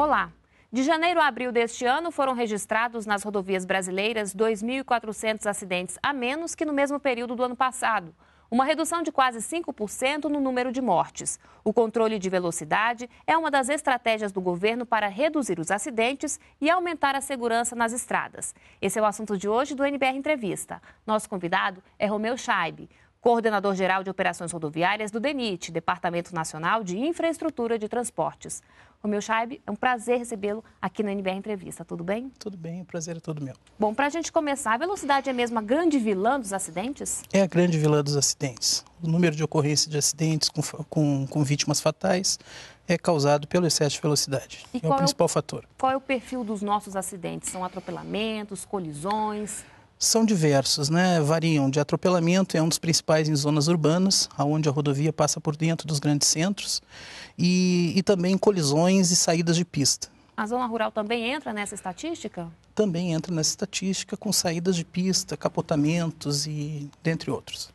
Olá! De janeiro a abril deste ano, foram registrados nas rodovias brasileiras 2.400 acidentes a menos que no mesmo período do ano passado. Uma redução de quase 5% no número de mortes. O controle de velocidade é uma das estratégias do governo para reduzir os acidentes e aumentar a segurança nas estradas. Esse é o assunto de hoje do NBR Entrevista. Nosso convidado é Romeu Scheibe coordenador-geral de operações rodoviárias do DENIT, Departamento Nacional de Infraestrutura de Transportes. Romeu Scheibe, é um prazer recebê-lo aqui na NBR Entrevista, tudo bem? Tudo bem, o prazer é todo meu. Bom, para a gente começar, a velocidade é mesmo a grande vilã dos acidentes? É a grande vilã dos acidentes. O número de ocorrências de acidentes com, com, com vítimas fatais é causado pelo excesso de velocidade. E é o principal é o, fator. Qual é o perfil dos nossos acidentes? São atropelamentos, colisões? são diversos, né? variam de atropelamento, é um dos principais em zonas urbanas, onde a rodovia passa por dentro dos grandes centros, e, e também colisões e saídas de pista. A zona rural também entra nessa estatística? Também entra nessa estatística com saídas de pista, capotamentos e dentre outros.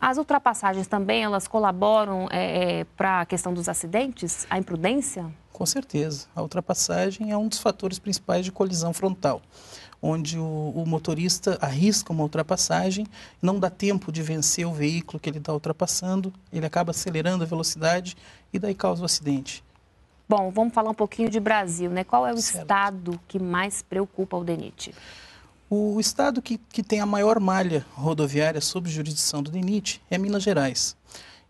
As ultrapassagens também elas colaboram é, é, para a questão dos acidentes, a imprudência? Com certeza. A ultrapassagem é um dos fatores principais de colisão frontal onde o, o, motorista arrisca uma ultrapassagem, não dá tempo de vencer o veículo que ele está ultrapassando, ele acaba acelerando a velocidade e daí causa o acidente. Bom, vamos falar um pouquinho de Brasil, né? Qual é o certo. estado que mais preocupa o DENIT? O estado que, que tem a maior malha rodoviária sob jurisdição do DENIT é Minas Gerais.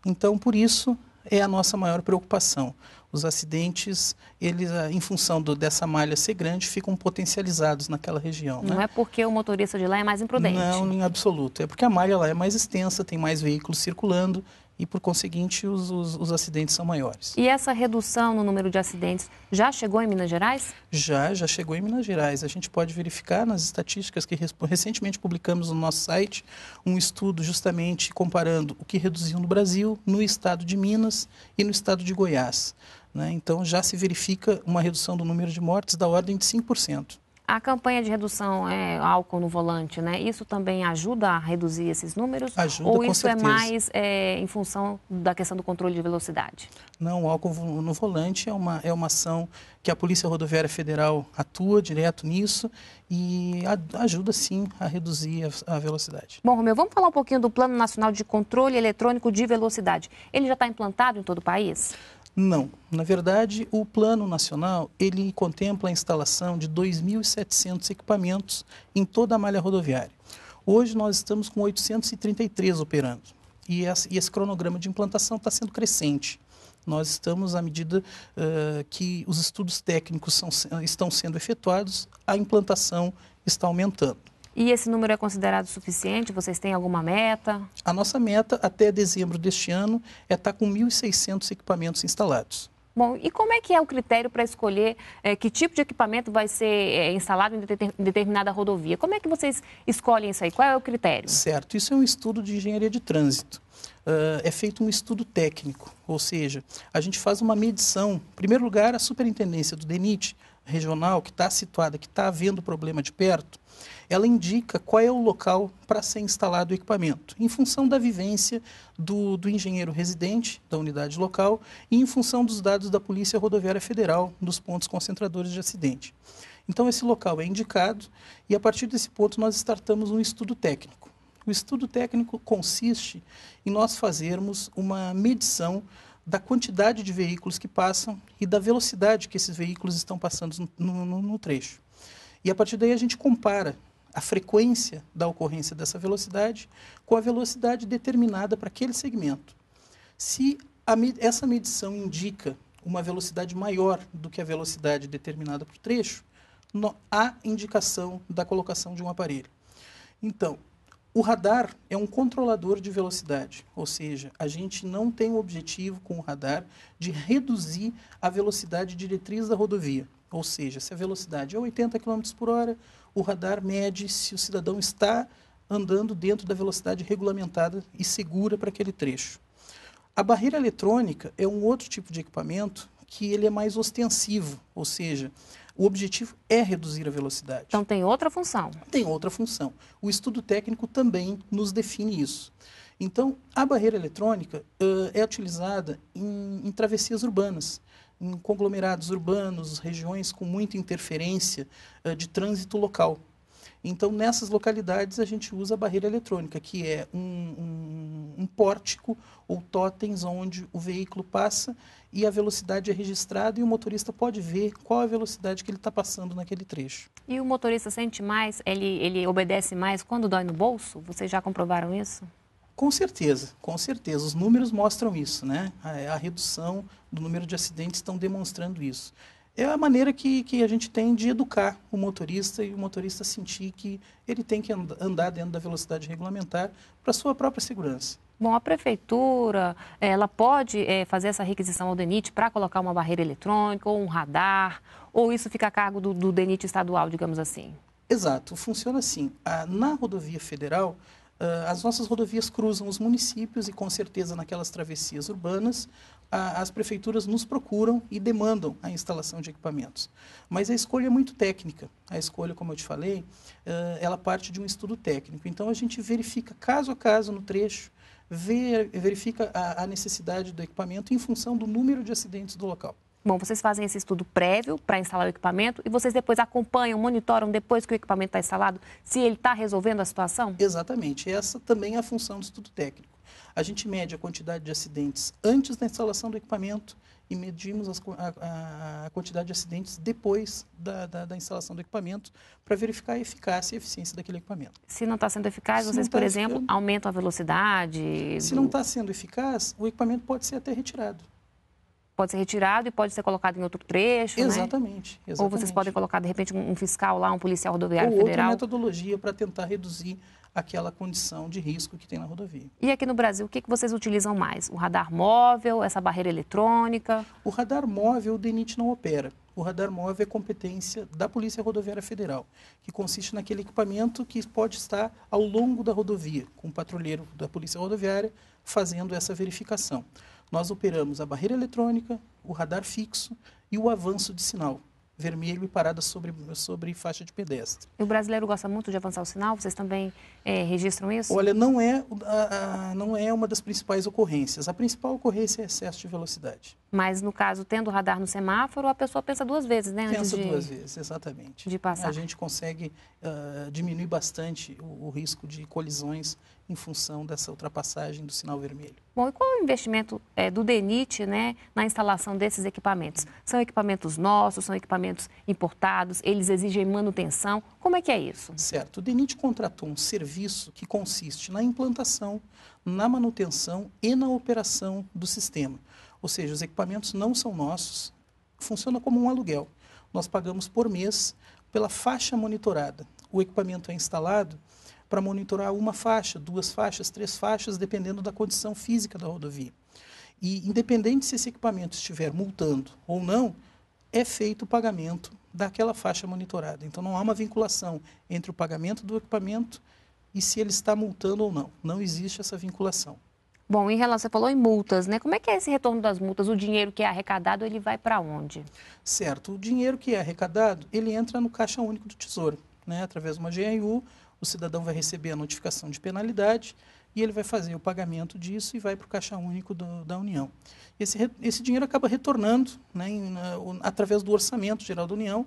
Então, por isso, é a nossa maior preocupação os acidentes, eles, ah, em função do, dessa malha ser grande, ficam potencializados naquela região. Não né? é porque o motorista de lá é mais imprudente? Não, em absoluto. É porque a malha lá é mais extensa, tem mais veículos circulando e, por conseguinte, os, os, os, acidentes são maiores. E essa redução no número de acidentes já chegou em Minas Gerais? Já, já chegou em Minas Gerais. A gente pode verificar nas estatísticas que recentemente publicamos no nosso site um estudo justamente comparando o que reduziu no Brasil, no estado de Minas e no estado de Goiás. Né? Então já se verifica uma redução do número de mortes da ordem de 5%. A campanha de redução é, álcool no volante, né? Isso também ajuda a reduzir esses números? Ajuda, ou isso é certeza. é mais é, em função da questão do controle de velocidade? Não, o álcool no volante é uma, é uma ação que a Polícia Rodoviária Federal atua direto nisso e a, ajuda sim a reduzir a, a velocidade. Bom, Romeu, vamos falar um pouquinho do Plano Nacional de Controle Eletrônico de Velocidade. Ele já está implantado em todo o país? Não. Na verdade, o Plano Nacional, ele contempla a instalação de 2.700 equipamentos em toda a malha rodoviária. Hoje nós estamos com 833 operando e esse cronograma de implantação está sendo crescente. Nós estamos, à medida uh, que os estudos técnicos são, estão sendo efetuados, a implantação está aumentando. E esse número é considerado suficiente? Vocês têm alguma meta? A nossa meta até dezembro deste ano é estar tá com 1.600 equipamentos instalados. Bom, e como é que é o critério para escolher é, que tipo de equipamento vai ser é, instalado em, de, em determinada rodovia? Como é que vocês escolhem isso aí? Qual é o critério? Certo, isso é um estudo de engenharia de trânsito uh, é feito um estudo técnico, ou seja, a gente faz uma medição. Em primeiro lugar, a superintendência do DENIT regional, que está situada, que está havendo problema de perto, ela indica qual é o local para ser instalado o equipamento, em função da vivência do, do, engenheiro residente da unidade local e em função dos dados da Polícia Rodoviária Federal dos pontos concentradores de acidente. Então, esse local é indicado e, a partir desse ponto, nós startamos um estudo técnico. O estudo técnico consiste em nós fazermos uma medição da quantidade de veículos que passam e da velocidade que esses veículos estão passando no, no, no trecho. E a partir daí a gente compara a frequência da ocorrência dessa velocidade com a velocidade determinada para aquele segmento. Se a, essa medição indica uma velocidade maior do que a velocidade determinada para o trecho, no, há indicação da colocação de um aparelho. Então, o radar é um controlador de velocidade, ou seja, a gente não tem o objetivo com o radar de reduzir a velocidade diretriz da rodovia. Ou seja, se a velocidade é 80 km por hora, o radar mede se o cidadão está andando dentro da velocidade regulamentada e segura para aquele trecho. A barreira eletrônica é um outro tipo de equipamento que ele é mais ostensivo, ou seja, o objetivo é reduzir a velocidade. Então tem outra função. Tem outra função. O estudo técnico também nos define isso. Então, a barreira eletrônica uh, é utilizada em, em travessias urbanas em conglomerados urbanos, regiões com muita interferência uh, de trânsito local. Então, nessas localidades, a gente usa a barreira eletrônica, que é um, um, um pórtico ou totens onde o veículo passa e a velocidade é registrada e o motorista pode ver qual a velocidade que ele está passando naquele trecho. E o motorista sente mais, ele, ele obedece mais quando dói no bolso? Vocês já comprovaram isso? Com certeza, com certeza. Os números mostram isso, né? A, a redução do número de acidentes estão demonstrando isso. É a maneira que, que a gente tem de educar o motorista e o motorista sentir que ele tem que andar dentro da velocidade regulamentar para sua própria segurança. Bom, a prefeitura, eh, ela pode é, fazer essa requisição ao DENIT para colocar uma barreira eletrônica ou um radar, ou isso fica a cargo do, do DENIT estadual, digamos assim? Exato, funciona assim. Ah, na rodovia federal, ah, as nossas rodovias cruzam os municípios e, com certeza, naquelas travessias urbanas, ah, as prefeituras nos procuram e demandam a instalação de equipamentos. Mas a escolha é muito técnica. A escolha, como eu te falei, ela parte de um estudo técnico. Então, a gente verifica caso a caso no trecho ver, verifica a, a necessidade do equipamento em função do número de acidentes do local. Bom, vocês fazem esse estudo prévio para instalar o equipamento e vocês depois acompanham, monitoram depois que o equipamento está instalado, se ele está resolvendo a situação? Exatamente. Essa também é a função do estudo técnico. A gente mede a quantidade de acidentes antes da instalação do equipamento, e medimos as, a, a, quantidade de acidentes depois da, da, da instalação do equipamento para verificar a eficácia e eficiência daquele equipamento. Se não está sendo eficaz, Se vocês, tá por exemplo, aumentam a velocidade? Se do... não está sendo eficaz, o equipamento pode ser até retirado. Pode ser retirado e pode ser colocado em outro trecho, exatamente, né? exatamente. Ou vocês podem colocar, de repente, um fiscal lá, um policial rodoviário Ou federal. outra metodologia para tentar reduzir aquela condição de risco que tem na rodovia. E aqui no Brasil, o que vocês utilizam mais? O radar móvel, essa barreira eletrônica? O radar móvel, o DENIT não opera. O radar móvel é competência da Polícia Rodoviária Federal, que consiste naquele equipamento que pode estar ao longo da rodovia, com o patrulheiro da Polícia Rodoviária fazendo essa verificação. Nós operamos a barreira eletrônica, o radar fixo e o avanço de sinal vermelho e parada sobre, sobre faixa de pedestre. E o brasileiro gosta muito de avançar o sinal? Vocês também é, registram isso? Olha, não é, a, a, não é uma das principais ocorrências. A principal ocorrência é excesso de velocidade. Mas, no caso, tendo o radar no semáforo, a pessoa pensa duas vezes, né? Antes pensa de, duas vezes, exatamente. De passar. A gente consegue uh, diminuir bastante o, o risco de colisões em função dessa ultrapassagem do sinal vermelho. Bom, e qual é o investimento é, do DENIT né, na instalação desses equipamentos? São equipamentos nossos, são equipamentos importados, eles exigem manutenção, como é que é isso? Certo, o DENIT contratou um serviço que consiste na implantação, na manutenção e na operação do sistema. Ou seja, os equipamentos não são nossos, funciona como um aluguel. Nós pagamos por mês pela faixa monitorada. O equipamento é instalado para monitorar uma faixa, duas faixas, três faixas, dependendo da condição física da rodovia. E independente se esse equipamento estiver multando ou não, é feito o pagamento daquela faixa monitorada. Então não há uma vinculação entre o pagamento do equipamento e se ele está multando ou não. Não existe essa vinculação. Bom, em relação, você falou em multas, né? Como é que é esse retorno das multas? O dinheiro que é arrecadado, ele vai para onde? Certo, o dinheiro que é arrecadado, ele entra no Caixa Único do Tesouro, né? Através de uma GNU, o cidadão vai receber a notificação de penalidade e ele vai fazer o pagamento disso e vai para o Caixa Único do, da União. Esse, esse dinheiro acaba retornando né, em, na, através do Orçamento Geral da União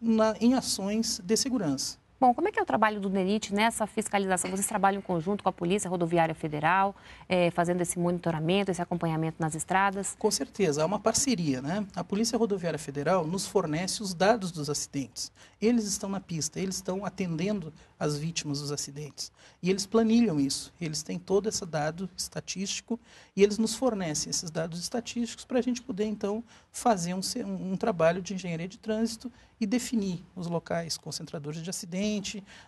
na, em ações de segurança. Bom, como é que é o trabalho do DENIT nessa fiscalização? Vocês trabalham em conjunto com a Polícia Rodoviária Federal, é, fazendo esse monitoramento, esse acompanhamento nas estradas? Com certeza, é uma parceria, né? A Polícia Rodoviária Federal nos fornece os dados dos acidentes. Eles estão na pista, eles estão atendendo as vítimas dos acidentes. E eles planilham isso, eles têm todo esse dado estatístico e eles nos fornecem esses dados estatísticos para a gente poder, então, fazer um, um trabalho de engenharia de trânsito e definir os locais concentradores de acidentes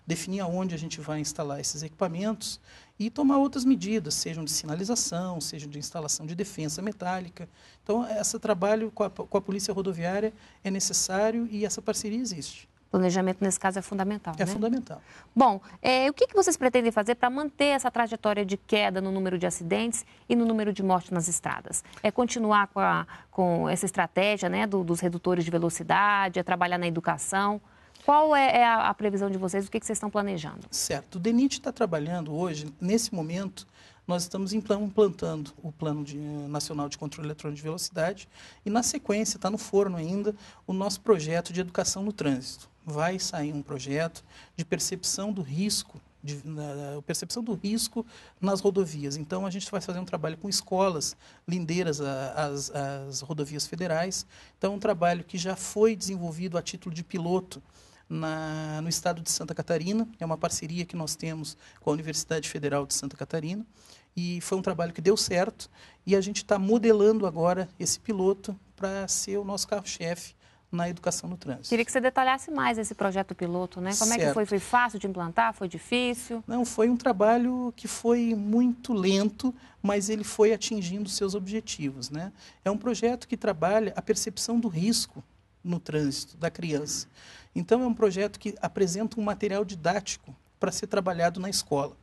definir aonde a gente vai instalar esses equipamentos e tomar outras medidas, sejam de sinalização, sejam de instalação de defensa metálica. Então, esse trabalho com a, com a Polícia Rodoviária é necessário e essa parceria existe. Planejamento, nesse caso, é fundamental. É né? fundamental. Bom, é, o que, que vocês pretendem fazer para manter essa trajetória de queda no número de acidentes e no número de mortes nas estradas? É continuar com, a, com essa estratégia né, do, dos redutores de velocidade, é trabalhar na educação? Qual é, é a, a previsão de vocês? O que, que vocês estão planejando? Certo. O DENIT está trabalhando hoje, nesse momento, nós estamos implantando o Plano de, eh, Nacional de Controle Eletrônico de Velocidade e, na sequência, está no forno ainda o nosso projeto de educação no trânsito. Vai sair um projeto de percepção do risco de, na, eh, percepção do risco nas rodovias. Então, a gente vai fazer um trabalho com escolas lindeiras às, às rodovias federais. Então, é um trabalho que já foi desenvolvido a título de piloto na, no estado de Santa Catarina. É uma parceria que nós temos com a Universidade Federal de Santa Catarina. E foi um trabalho que deu certo. E a gente está modelando agora esse piloto para ser o nosso carro-chefe na educação no trânsito. Queria que você detalhasse mais esse projeto piloto, né? Como certo. é que foi? Foi fácil de implantar? Foi difícil? Não, foi um trabalho que foi muito lento, mas ele foi atingindo seus objetivos, né? É um projeto que trabalha a percepção do risco no trânsito da criança. Então, é um projeto que apresenta um material didático para ser trabalhado na escola.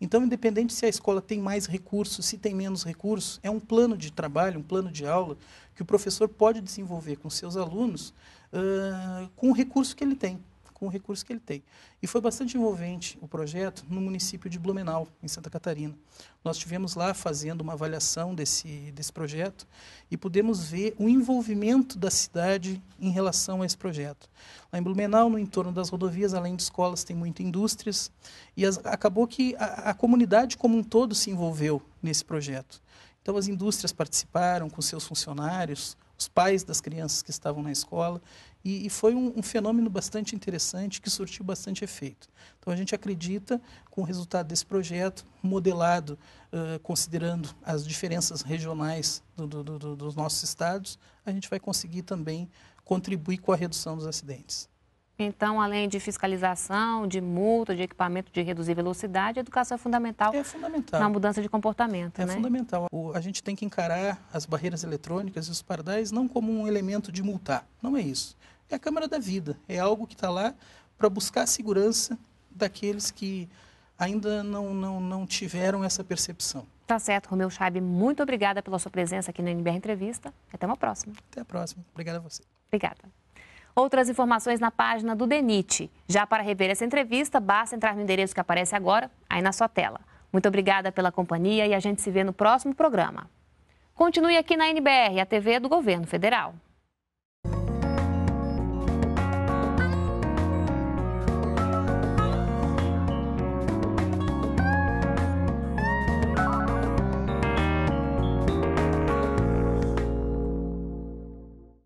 Então, independente se a escola tem mais recursos, se tem menos recursos, é um plano de trabalho, um plano de aula que o professor pode desenvolver com seus alunos uh, com o recurso que ele tem com o recurso que ele tem. E foi bastante envolvente o projeto no município de Blumenau, em Santa Catarina. Nós tivemos lá fazendo uma avaliação desse, desse projeto e pudemos ver o envolvimento da cidade em relação a esse projeto. Lá em Blumenau, no entorno das rodovias, além de escolas, tem muitas indústrias e as, acabou que a, a comunidade como um todo se envolveu nesse projeto. Então, as indústrias participaram com seus funcionários, os pais das crianças que estavam na escola. E, e foi um, um, fenômeno bastante interessante que surtiu bastante efeito. Então a gente acredita, com o resultado desse projeto, modelado, uh, considerando as diferenças regionais do, do, do, dos nossos estados, a gente vai conseguir também contribuir com a redução dos acidentes. Então, além de fiscalização, de multa, de equipamento de reduzir velocidade, a educação é fundamental, é fundamental. na mudança de comportamento. É né? fundamental. O, a gente tem que encarar as barreiras eletrônicas e os pardais não como um elemento de multar. Não é isso. É a Câmara da Vida. É algo que está lá para buscar a segurança daqueles que ainda não, não, não tiveram essa percepção. Tá certo, Romeu Chaibe. Muito obrigada pela sua presença aqui na NBR Entrevista. Até uma próxima. Até a próxima. Obrigada a você. Obrigada. Outras informações na página do DENIT. Já para rever essa entrevista, basta entrar no endereço que aparece agora, aí na sua tela. Muito obrigada pela companhia e a gente se vê no próximo programa. Continue aqui na NBR, a TV do Governo Federal.